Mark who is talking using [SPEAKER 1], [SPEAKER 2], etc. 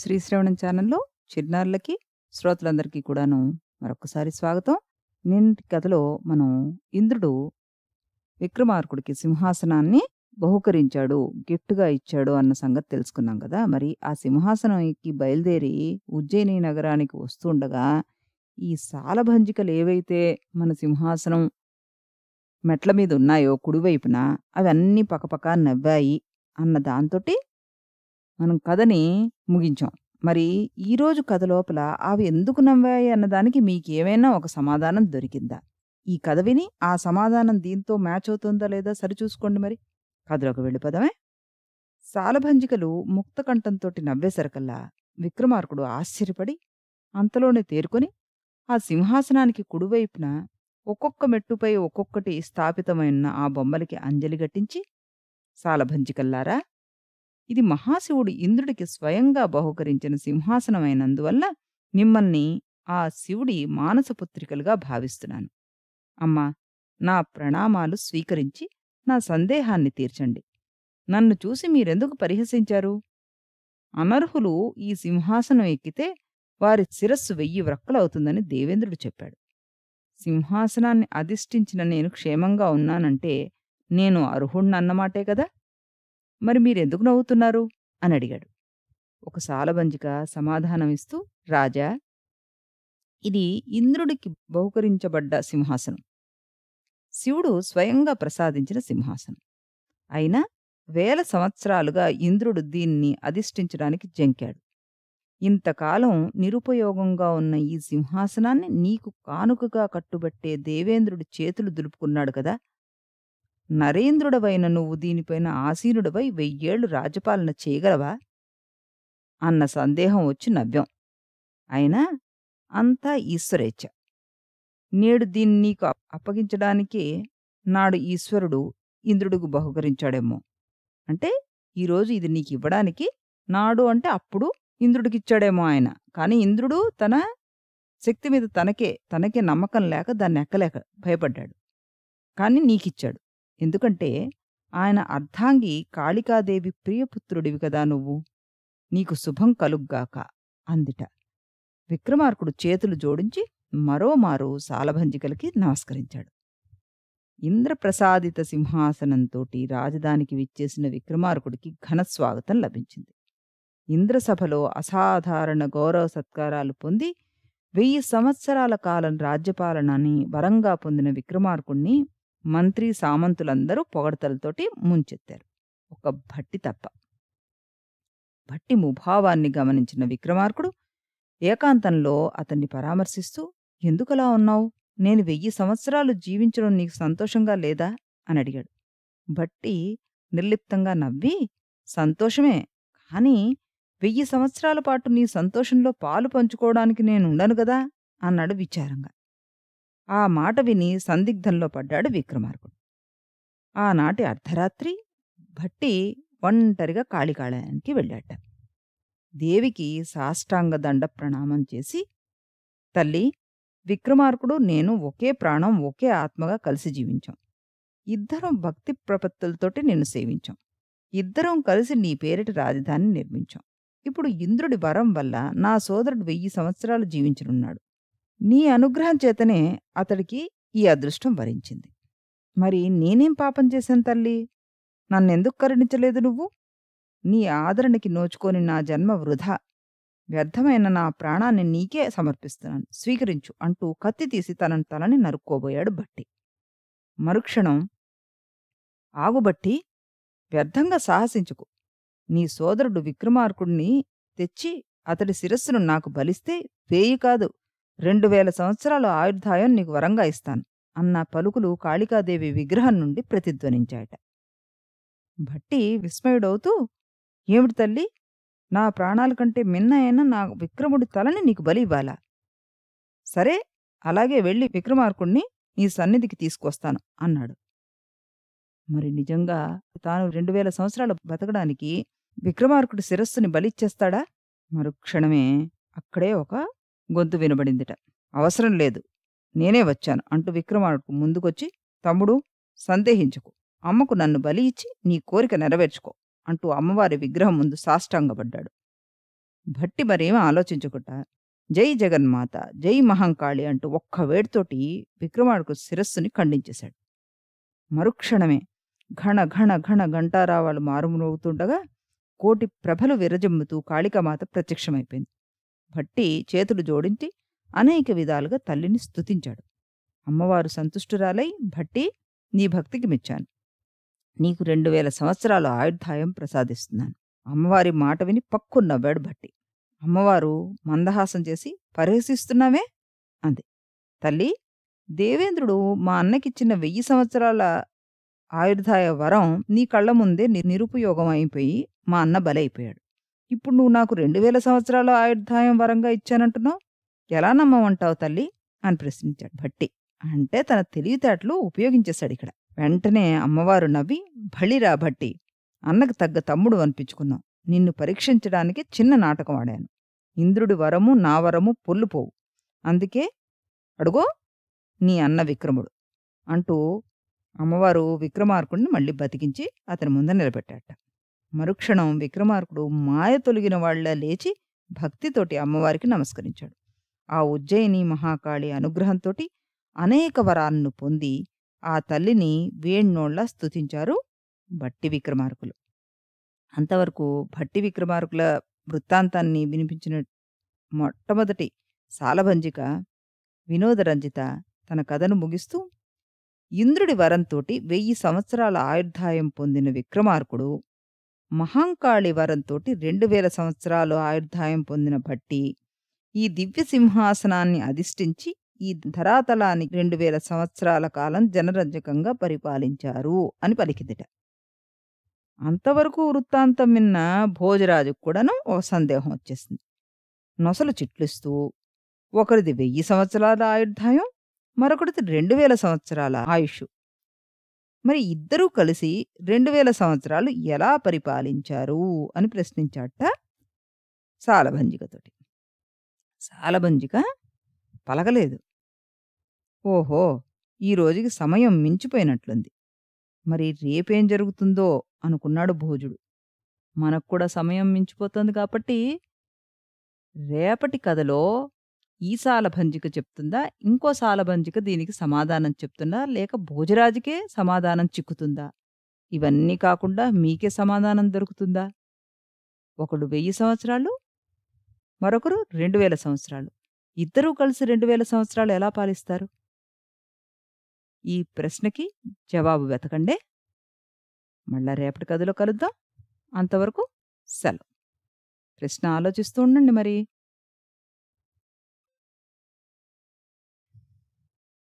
[SPEAKER 1] శ్రీశ్రవణం ఛానల్లో చిన్నారులకి శ్రోతలందరికీ కూడాను మరొకసారి స్వాగతం నిన్నటి కథలో మనం ఇంద్రుడు విక్రమార్కుడికి సింహాసనాన్ని బహుకరించాడు గిఫ్ట్గా ఇచ్చాడు అన్న సంగతి తెలుసుకున్నాం కదా మరి ఆ సింహాసనంకి బయలుదేరి ఉజ్జయిని నగరానికి వస్తుండగా ఈ సాలభంజికలు ఏవైతే మన సింహాసనం మెట్ల మీద ఉన్నాయో కుడివైపున అవన్నీ పక్కపక్క నవ్వాయి అన్న దాంతోటి మనం కథని ముగించాం మరి ఈరోజు కథ లోపల అవి ఎందుకు నవ్వాయి అన్నదానికి మీకేమైనా ఒక సమాధానం దొరికిందా ఈ కథ విని ఆ సమాధానం దీంతో మ్యాచ్ అవుతుందా లేదా సరిచూసుకోండి మరి కథలోకి వెళ్ళిపోదామే సాలభంజికలు ముక్తకంఠంతోటి నవ్వేసరికల్లా విక్రమార్కుడు ఆశ్చర్యపడి అంతలోనే తేరుకొని ఆ సింహాసనానికి కుడివైపున ఒక్కొక్క మెట్టుపై ఒక్కొక్కటి స్థాపితమైన ఆ బొమ్మలకి అంజలి గట్టించి సాలభంజికల్లారా ఇది మహాశివుడు ఇంద్రుడికి స్వయంగా బహుకరించిన సింహాసనమైనందువల్ల మిమ్మల్ని ఆ శివుడి మానసపుత్రికలుగా భావిస్తున్నాను అమ్మా నా ప్రణామాలు స్వీకరించి నా సందేహాన్ని తీర్చండి నన్ను చూసి మీరెందుకు పరిహసించారు అనర్హులు ఈ సింహాసనం ఎక్కితే వారి శిరస్సు వెయ్యి వ్రక్కలవుతుందని దేవేంద్రుడు చెప్పాడు సింహాసనాన్ని అధిష్ఠించిన నేను క్షేమంగా ఉన్నానంటే నేను అర్హుణ్ణన్నమాటే కదా మరి మీరెందుకు నవ్వుతున్నారు అని అడిగాడు ఒక సాలబంజిక సమాధానమిస్తూ రాజా ఇది ఇంద్రుడికి బహుకరించబడ్డ సింహాసనం శివుడు స్వయంగా ప్రసాదించిన సింహాసనం అయినా వేల సంవత్సరాలుగా ఇంద్రుడు దీన్ని అధిష్ఠించడానికి జంకాడు ఇంతకాలం నిరుపయోగంగా ఉన్న ఈ సింహాసనాన్ని నీకు కానుకగా కట్టుబట్టే దేవేంద్రుడి చేతులు దులుపుకున్నాడు కదా నరేంద్రుడవైన నువ్వు దీనిపైన ఆసీనుడవై వెయ్యేళ్లు రాజ్యపాలన చేయగలవా అన్న సందేహం వచ్చి నవ్యం అయినా అంతా ఈశ్వరేచ్ఛ నేడు దీన్ని నీకు అప్పగించడానికే నాడు ఈశ్వరుడు ఇంద్రుడుకు బహుకరించాడేమో అంటే ఈరోజు ఇది నీకు ఇవ్వడానికి నాడు అంటే అప్పుడు ఇంద్రుడికిచ్చాడేమో ఆయన కానీ ఇంద్రుడు తన శక్తి మీద తనకే తనకే నమ్మకం లేక దాన్ని ఎక్కలేక భయపడ్డాడు కానీ నీకిచ్చాడు ఎందుకంటే ఆయన అర్ధాంగి కాళికాదేవి ప్రియపుత్రుడివి కదా నువ్వు నీకు శుభం కలుగ్గాక అందిట విక్రమార్కుడు చేతులు జోడించి మరోమారు సాలభంజికలకి నమస్కరించాడు ఇంద్రప్రసాదిత సింహాసనంతోటి రాజధానికి విచ్చేసిన విక్రమార్కుడికి ఘనస్వాగతం లభించింది ఇంద్రసభలో అసాధారణ గౌరవ సత్కారాలు పొంది వెయ్యి సంవత్సరాల కాలం రాజ్యపాలనని వరంగా పొందిన విక్రమార్కుణ్ణి మంత్రి సామంతులందరూ పొగడతలతోటి ముంచెత్తారు ఒక భట్టి తప్ప భట్టి ముభావాన్ని గమనించిన విక్రమార్కుడు ఏకాంతంలో అతన్ని పరామర్శిస్తూ ఎందుకలా ఉన్నావు నేను వెయ్యి సంవత్సరాలు జీవించడం నీకు సంతోషంగా లేదా అని అడిగాడు భట్టి నిర్లిప్తంగా నవ్వి సంతోషమే కానీ వెయ్యి సంవత్సరాల పాటు నీ సంతోషంలో పాలు పంచుకోవడానికి నేనుండను కదా అన్నాడు విచారంగా ఆ మాట విని సందిగ్ధంలో పడ్డాడు విక్రమార్కుడు ఆనాటి అర్ధరాత్రి భట్టి ఒంటరిగా కాళికాళయానికి వెళ్ళాట దేవికి సాష్టాంగ దండ ప్రణామం చేసి తల్లి విక్రమార్కుడు నేను ఒకే ప్రాణం ఒకే ఆత్మగా కలిసి జీవించాం ఇద్దరం భక్తి ప్రపత్తులతోటి నిన్ను సేవించాం ఇద్దరం కలిసి నీ పేరిటి రాజధాని నిర్మించాం ఇప్పుడు ఇంద్రుడి వరం వల్ల నా సోదరుడు వెయ్యి సంవత్సరాలు జీవించనున్నాడు నీ అనుగ్రహం చేతనే అతడికి ఈ అదృష్టం వరించింది మరి నేనేం పాపం చేశాను తల్లి నన్నెందుకు కరుణించలేదు నువ్వు నీ ఆదరణకి నోచుకొని నా జన్మ వృధా వ్యర్థమైన నా ప్రాణాన్ని నీకే సమర్పిస్తున్నాను స్వీకరించు అంటూ కత్తి తీసి తనను తలని నరుక్కోబోయాడు భట్టి మరుక్షణం ఆగుబట్టి వ్యర్థంగా సాహసించుకు నీ సోదరుడు విక్రమార్కుడిని తెచ్చి అతడి శిరస్సును నాకు బలిస్తే వేయి కాదు రెండు వేల సంవత్సరాల ఆయుర్ధాయం నీకు వరంగా ఇస్తాను అన్న పలుకులు కాళికాదేవి విగ్రహం నుండి ప్రతిధ్వనించాయట భట్టి విస్మయుడవుతూ ఏమిటి తల్లి నా ప్రాణాల కంటే అయినా నా విక్రముడి తలని నీకు బలి ఇవ్వాలా సరే అలాగే వెళ్ళి విక్రమార్కుణ్ణి నీ సన్నిధికి తీసుకొస్తాను అన్నాడు మరి నిజంగా తాను రెండు వేల సంవత్సరాలు బతకడానికి విక్రమార్కుడి శిరస్సుని బలిచ్చేస్తాడా మరుక్షణమే అక్కడే ఒక గొంతు వినబడిందిట అవసరం లేదు నేనే వచ్చాను అంటూ విక్రమార్కుడు ముందుకొచ్చి తమ్ముడు సందేహించకు అమ్మకు నన్ను బలి ఇచ్చి నీ కోరిక నెరవేర్చుకో అంటూ అమ్మవారి విగ్రహం ముందు సాష్టాంగపడ్డాడు భట్టి మరేం ఆలోచించకుండా జై జగన్మాత జై మహంకాళి అంటూ ఒక్క వేడితోటి విక్రమార్కుడు శిరస్సుని ఖండించేశాడు మరుక్షణమే ఘణ ఘణ ఘణ ఘంటారావాలు మారుమోగుతుండగా కోటి ప్రభలు విరజమ్ముతూ కాళికమాత ప్రత్యక్షమైపోయింది భట్టి చేతులు జోడించి అనేక విధాలుగా తల్లిని స్తుతించాడు అమ్మవారు సంతుష్టురాలై భట్టి నీ భక్తికి మెచ్చాను నీకు రెండు వేల సంవత్సరాల ఆయుర్ధాయం ప్రసాదిస్తున్నాను అమ్మవారి మాట విని పక్కు నవ్వాడు భట్టి అమ్మవారు మందహాసం చేసి పరిహసిస్తున్నావే అంది తల్లి దేవేంద్రుడు మా అన్నకిచ్చిన వెయ్యి సంవత్సరాల ఆయుర్ధాయ వరం నీ కళ్ళ ముందే నిరుపయోగం అయిపోయి మా అన్న బలైపోయాడు ఇప్పుడు నువ్వు నాకు రెండు వేల సంవత్సరాల ఆయుర్దాయం వరంగా ఇచ్చానంటున్నావు ఎలా నమ్మమంటావు తల్లి అని ప్రశ్నించాడు భట్టి అంటే తన తెలివితేటలు ఉపయోగించేశాడు ఇక్కడ వెంటనే అమ్మవారు నవ్వి భళిరా భట్టి అన్నకు తగ్గ తమ్ముడు అనిపించుకున్నావు నిన్ను పరీక్షించడానికి చిన్న నాటకం ఆడాను ఇంద్రుడి వరము నా వరము పొల్లుపోవు అందుకే అడుగో నీ అన్న విక్రముడు అంటూ అమ్మవారు విక్రమార్కుడిని మళ్ళీ బతికించి అతని ముందు నిలబెట్టాట మరుక్షణం విక్రమార్కుడు మాయ తొలగిన వాళ్ళ లేచి భక్తితోటి అమ్మవారికి నమస్కరించాడు ఆ ఉజ్జయిని మహాకాళి అనుగ్రహంతోటి అనేక వరాలను పొంది ఆ తల్లిని వేణ్ణోళ్ళ స్థుతించారు భట్టి విక్రమార్కులు అంతవరకు భట్టి విక్రమార్కుల వృత్తాంతాన్ని వినిపించిన మొట్టమొదటి సాలభంజిక వినోదరంజిత తన కథను ముగిస్తూ ఇంద్రుడి వరంతోటి వెయ్యి సంవత్సరాల ఆయుర్ధాయం పొందిన విక్రమార్కుడు మహాంకాళి వరంతో రెండు వేల సంవత్సరాలు ఆయుర్దాయం పొందిన భట్టి ఈ దివ్య సింహాసనాన్ని అధిష్ఠించి ఈ ధరాతలాన్ని రెండు వేల సంవత్సరాల కాలం జనరంజకంగా పరిపాలించారు అని పలికిదిట అంతవరకు వృత్తాంతం విన్న భోజరాజుకు కూడాను ఒక సందేహం వచ్చేసింది నొసలు చిట్లిస్తూ ఒకరిది వెయ్యి సంవత్సరాల ఆయుర్దాయం మరొకటిది రెండు వేల సంవత్సరాల ఆయుష్ మరి ఇద్దరూ కలిసి రెండు వేల సంవత్సరాలు ఎలా పరిపాలించారు అని ప్రశ్నించాట సాలభంజికతోటి సాలభంజిక పలకలేదు ఓహో ఈ రోజుకి సమయం మించిపోయినట్లుంది మరి రేపేం జరుగుతుందో అనుకున్నాడు భోజుడు మనకు కూడా సమయం మించిపోతుంది కాబట్టి రేపటి కథలో ఈ సాలభంజిక చెప్తుందా ఇంకో సాలభంజిక దీనికి సమాధానం చెప్తుందా లేక భోజరాజుకే సమాధానం చిక్కుతుందా ఇవన్నీ కాకుండా మీకే సమాధానం దొరుకుతుందా ఒకడు వెయ్యి సంవత్సరాలు మరొకరు రెండు వేల సంవత్సరాలు ఇద్దరూ కలిసి రెండు వేల సంవత్సరాలు ఎలా పాలిస్తారు ఈ ప్రశ్నకి జవాబు వెతకండే మళ్ళా రేపటి కథలో కలుద్దాం అంతవరకు సెలవు ప్రశ్న ఆలోచిస్తూ ఉండండి మరి